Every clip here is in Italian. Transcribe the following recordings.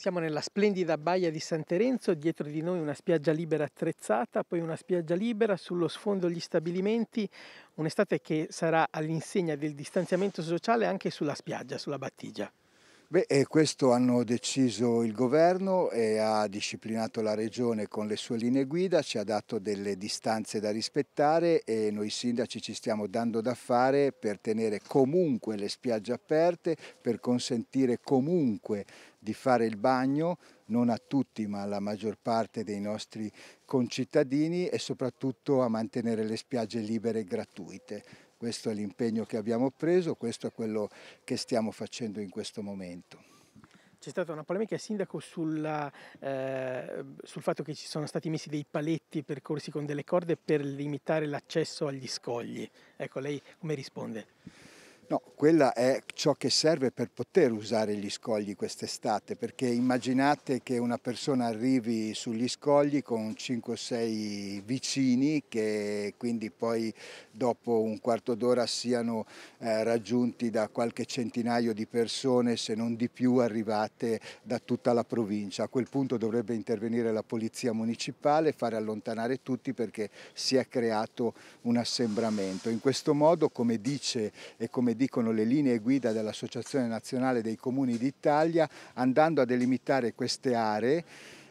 Siamo nella splendida baia di San Terenzo, dietro di noi una spiaggia libera attrezzata, poi una spiaggia libera, sullo sfondo gli stabilimenti, un'estate che sarà all'insegna del distanziamento sociale anche sulla spiaggia, sulla battigia. Beh, questo hanno deciso il governo e ha disciplinato la regione con le sue linee guida, ci ha dato delle distanze da rispettare e noi sindaci ci stiamo dando da fare per tenere comunque le spiagge aperte, per consentire comunque di fare il bagno, non a tutti ma alla maggior parte dei nostri concittadini e soprattutto a mantenere le spiagge libere e gratuite. Questo è l'impegno che abbiamo preso, questo è quello che stiamo facendo in questo momento. C'è stata una polemica, Sindaco, sulla, eh, sul fatto che ci sono stati messi dei paletti percorsi con delle corde per limitare l'accesso agli scogli. Ecco, lei come risponde? No, quella è ciò che serve per poter usare gli scogli quest'estate, perché immaginate che una persona arrivi sugli scogli con 5 o 6 vicini che quindi poi dopo un quarto d'ora siano eh, raggiunti da qualche centinaio di persone, se non di più arrivate da tutta la provincia. A quel punto dovrebbe intervenire la polizia municipale, fare allontanare tutti perché si è creato un assembramento. In questo modo, come dice e come dicono le linee guida dell'Associazione Nazionale dei Comuni d'Italia, andando a delimitare queste aree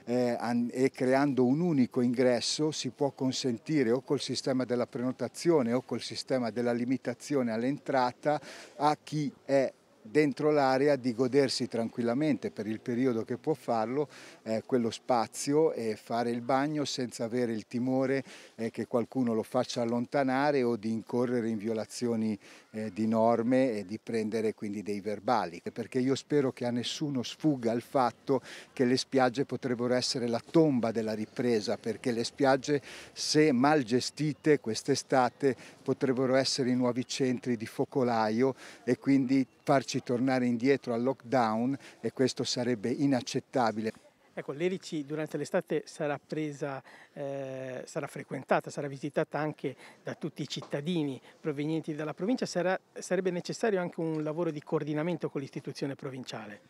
eh, e creando un unico ingresso si può consentire o col sistema della prenotazione o col sistema della limitazione all'entrata a chi è dentro l'area di godersi tranquillamente per il periodo che può farlo eh, quello spazio e fare il bagno senza avere il timore eh, che qualcuno lo faccia allontanare o di incorrere in violazioni eh, di norme e di prendere quindi dei verbali perché io spero che a nessuno sfugga il fatto che le spiagge potrebbero essere la tomba della ripresa perché le spiagge se mal gestite quest'estate potrebbero essere i nuovi centri di focolaio e quindi farci tornare indietro al lockdown e questo sarebbe inaccettabile. Ecco, l'Erici durante l'estate sarà, presa, eh, sarà frequentata, sarà visitata anche da tutti i cittadini provenienti dalla provincia, sarà, sarebbe necessario anche un lavoro di coordinamento con l'istituzione provinciale.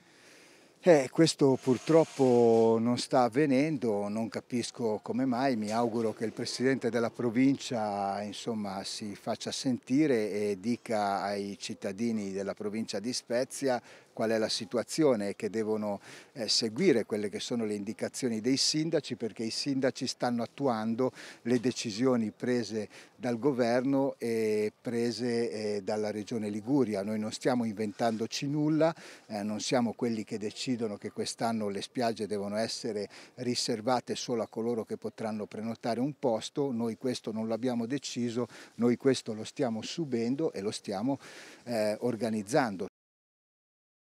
Eh, questo purtroppo non sta avvenendo, non capisco come mai, mi auguro che il Presidente della provincia insomma, si faccia sentire e dica ai cittadini della provincia di Spezia qual è la situazione e che devono eh, seguire quelle che sono le indicazioni dei sindaci perché i sindaci stanno attuando le decisioni prese dal governo e prese eh, dalla regione Liguria. Noi non stiamo inventandoci nulla, eh, non siamo quelli che decidono che quest'anno le spiagge devono essere riservate solo a coloro che potranno prenotare un posto, noi questo non l'abbiamo deciso, noi questo lo stiamo subendo e lo stiamo eh, organizzando.